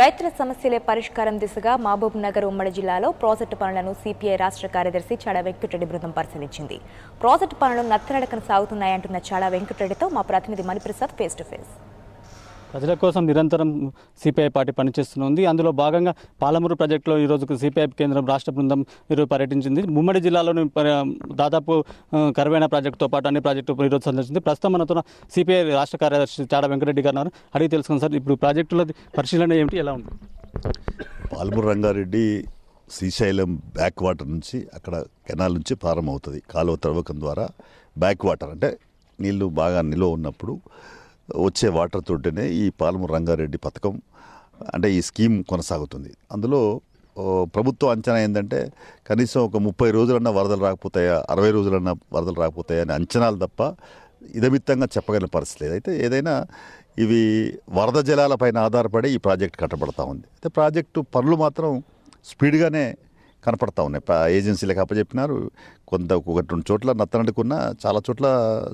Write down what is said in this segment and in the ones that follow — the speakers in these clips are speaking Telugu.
రైతుల సమస్యలే పరిష్కారం దిశగా మహబూబ్ నగర్ ఉమ్మడి జిల్లాలో ప్రాజెక్టు పనులను సిపిఐ రాష్ట్ర కార్యదర్శి చాడ వెంకటరెడ్డి బృందం పరిశీలించింది ప్రాజెక్టు పనులు నత్తనడకన సాగుతున్నాయంటున్న చాడ వెంకటరెడ్డితో మా ప్రతినిధి మణిప్రసాద్ ఫేస్ టు ఫేస్ ప్రజల కోసం నిరంతరం సిపిఐ పార్టీ పనిచేస్తుంది అందులో భాగంగా పాలమూరు ప్రాజెక్టులో ఈరోజు సిపిఐ కేంద్రం రాష్ట్ర బృందం ఈరోజు పర్యటించింది ఉమ్మడి జిల్లాలోని దాదాపు కరువైన ప్రాజెక్టుతో పాటు అన్ని ప్రాజెక్టు ఈరోజు సందర్శించింది ప్రస్తుతం మనతో సిపిఐ రాష్ట్ర కార్యదర్శి చాడ వెంకటరెడ్డి గారు ఉన్నారు అడిగి తెలుసుకుని సార్ ఇప్పుడు ప్రాజెక్టుల పరిశీలన ఏమిటి ఎలా ఉంది పాలమూరు రంగారెడ్డి శ్రీశైలం బ్యాక్ వాటర్ నుంచి అక్కడ కెనాల్ నుంచి ప్రారంభమవుతుంది కాలువ త్రవ్వకం ద్వారా బ్యాక్ వాటర్ అంటే నీళ్లు బాగా నిల్వ ఉన్నప్పుడు వచ్చే వాటర్ తోటనే ఈ పాలము రంగారెడ్డి పథకం అంటే ఈ స్కీమ్ కొనసాగుతుంది అందులో ప్రభుత్వం అంచనా ఏంటంటే కనీసం ఒక ముప్పై రోజులన్నా వరదలు రాకపోతాయా అరవై రోజులన్నా వరదలు రాకపోతాయా అనే అంచనాలు తప్ప ఇదమిత్తంగా చెప్పగలిగిన పరిస్థితి లేదు అయితే ఏదైనా ఇవి వరద జలాలపైన ఆధారపడి ఈ ప్రాజెక్ట్ కట్టబడతా ఉంది అయితే ప్రాజెక్టు పనులు మాత్రం స్పీడ్గానే కనపడతా ఉన్నాయి ఏజెన్సీలకు అప్పచెప్పినారు కొంత ఒకటి రెండు చోట్ల నత్తనడుకున్న చాలా చోట్ల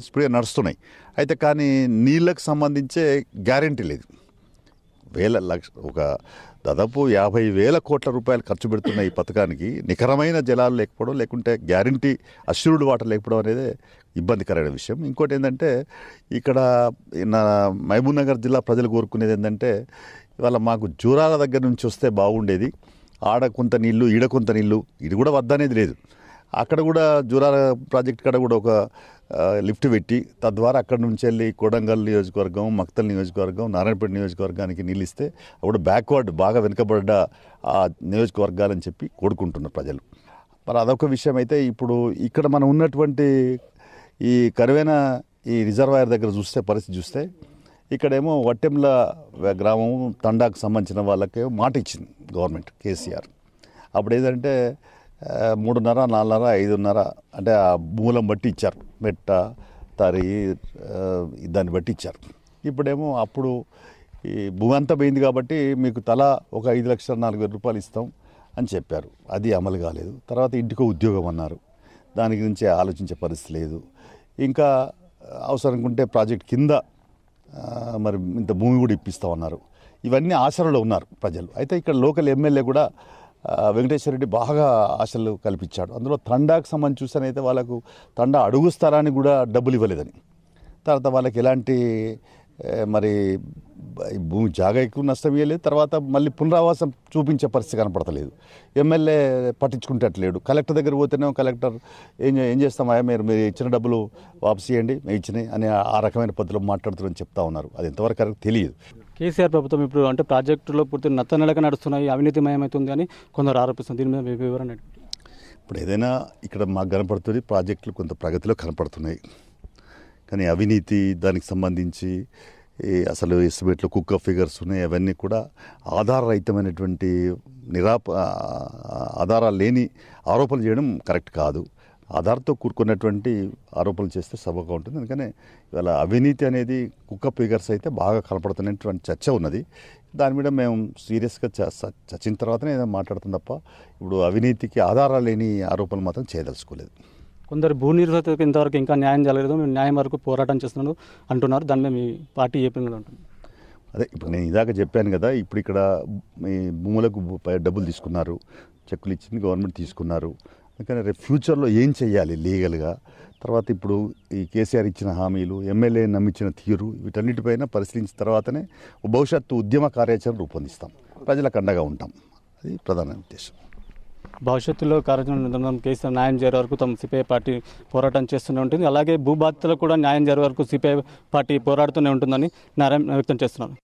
స్ప్రే నడుస్తున్నాయి అయితే కానీ నీళ్ళకు సంబంధించే గ్యారంటీ లేదు వేల లక్ష ఒక దాదాపు యాభై వేల కోట్ల రూపాయలు ఖర్చు పెడుతున్న ఈ పథకానికి నికరమైన జలాలు లేకపోవడం లేకుంటే గ్యారంటీ అష్యూర్డ్ వాటర్ లేకపోవడం అనేది ఇబ్బందికరమైన విషయం ఇంకోటి ఏంటంటే ఇక్కడ నా మహబూబ్నగర్ జిల్లా ప్రజలు కోరుకునేది ఏంటంటే ఇవాళ మాకు జూరాల దగ్గర నుంచి వస్తే బాగుండేది ఆడ కొంత నీళ్ళు ఈడ కొంత నీళ్ళు ఇది కూడా వద్దనేది లేదు అక్కడ కూడా జూరాల ప్రాజెక్ట్ కాడ కూడా ఒక లిఫ్ట్ పెట్టి తద్వారా అక్కడ నుంచి వెళ్ళి కొడంగల్ నియోజకవర్గం మక్తల్ నియోజకవర్గం నారాయణపేట నియోజకవర్గానికి నీళ్ళు ఇస్తే అప్పుడు బ్యాక్వర్డ్ బాగా వెనుకబడ్డ ఆ నియోజకవర్గాలని చెప్పి కోరుకుంటున్నారు ప్రజలు మరి అదొక విషయం అయితే ఇప్పుడు ఇక్కడ మనం ఉన్నటువంటి ఈ కరువైన ఈ రిజర్వాయర్ దగ్గర చూస్తే పరిస్థితి చూస్తే ఇక్కడేమో వట్టెంల గ్రామం తండాకు సంబంధించిన వాళ్ళకి మాట ఇచ్చింది గవర్నమెంట్ కేసీఆర్ అప్పుడు ఏంటంటే మూడున్నర నాలుగున్నర ఐదున్నర అంటే ఆ మూలం బట్టి ఇచ్చారు మెట్ట తరి దాన్ని బట్టి ఇచ్చారు ఇప్పుడేమో అప్పుడు ఈ భూమి అంతా పోయింది కాబట్టి మీకు తల ఒక ఐదు లక్షల నాలుగు వేల రూపాయలు ఇస్తాం అని చెప్పారు అది అమలు కాలేదు తర్వాత ఇంటికో ఉద్యోగం అన్నారు దాని గురించి ఆలోచించే పరిస్థితి లేదు ఇంకా అవసరం ఉంటే ప్రాజెక్ట్ కింద మరి ఇంత భూమి కూడా ఉన్నారు ఇవన్నీ ఆశలలో ఉన్నారు ప్రజలు అయితే ఇక్కడ లోకల్ ఎమ్మెల్యే కూడా వెంకటేశ్వర రెడ్డి బాగా ఆశలు కల్పించాడు అందులో తండాకు సంబంధించి చూస్తేనైతే వాళ్ళకు తండా అడుగు స్థలాన్ని కూడా డబ్బులు ఇవ్వలేదని తర్వాత వాళ్ళకి ఎలాంటి మరి భూమి జాగా ఎక్కువ నష్టం ఇవ్వలేదు తర్వాత మళ్ళీ పునరావాసం చూపించే పరిస్థితి కనపడతలేదు ఎమ్మెల్యే పట్టించుకుంటట్లేడు కలెక్టర్ దగ్గర పోతేనే కలెక్టర్ ఏం ఏం చేస్తామయ్యా మీరు మీరు ఇచ్చిన డబ్బులు వాపసు చేయండి మేము ఇచ్చినాయి అని ఆ రకమైన పద్ధతిలో మాట్లాడుతున్నారని చెప్తా ఉన్నారు అది ఎంతవరకు కరెక్ట్ తెలియదు కేసీఆర్ ప్రభుత్వం ఇప్పుడు అంటే ప్రాజెక్టులో పూర్తి నెలక నడుస్తున్నాయి అవినీతిమయమవుతుంది అని కొందరు ఆరోపిస్తుంది దీని మీద వివరణ ఇప్పుడు ఏదైనా ఇక్కడ మాకు కనపడుతుంది ప్రాజెక్టులు కొంత ప్రగతిలో కనపడుతున్నాయి కానీ అవినీతి దానికి సంబంధించి అసలు ఎస్టిమేట్లో కుక్క ఫిగర్స్ ఉన్నాయి అవన్నీ కూడా ఆధారరహితమైనటువంటి నిరాప ఆధారాలు లేని ఆరోపణలు చేయడం కరెక్ట్ కాదు ఆధార్తో కూడుకున్నటువంటి ఆరోపణలు చేస్తే సభగా ఉంటుంది అందుకనే ఇవాళ అవినీతి అనేది కుక్క ఫిగర్స్ అయితే బాగా కనపడుతున్నటువంటి చర్చ ఉన్నది దాని మీద మేము సీరియస్గా చచ్చిన తర్వాతనే మాట్లాడుతుంది తప్ప ఇప్పుడు అవినీతికి ఆధారాలు లేని ఆరోపణలు మాత్రం చేయదలుచుకోలేదు కొందరు భూ నిర్వాతకు ఇంతవరకు ఇంకా న్యాయం జరగలేదు మేము న్యాయం వరకు పోరాటం చేస్తున్నాడు అంటున్నారు దాని మీ పార్టీ ఏపీ ఉంటుంది అదే ఇప్పుడు నేను ఇదాక చెప్పాను కదా ఇప్పుడు ఇక్కడ మీ భూములకు డబ్బులు తీసుకున్నారు చెక్కులు ఇచ్చింది గవర్నమెంట్ తీసుకున్నారు ఎందుకంటే రేపు ఫ్యూచర్లో ఏం చేయాలి లీగల్గా తర్వాత ఇప్పుడు ఈ కేసీఆర్ ఇచ్చిన హామీలు ఎమ్మెల్యే నమ్మించిన తీరు వీటన్నిటిపైన పరిశీలించిన తర్వాతనే భవిష్యత్తు ఉద్యమ కార్యాచరణ రూపొందిస్తాం ప్రజలకు అండగా ఉంటాం అది ప్రధాన ఉద్దేశం భవిష్యత్తులో కార్యక్రమం కేసీఆర్ న్యాయం చేరే వరకు తమ సిపిఐ పార్టీ పోరాటం చేస్తూనే ఉంటుంది అలాగే భూబాధితులకు కూడా న్యాయం చేరే వరకు సిపిఐ పార్టీ పోరాడుతూనే ఉంటుందని నారాయణ వ్యక్తం చేస్తున్నాను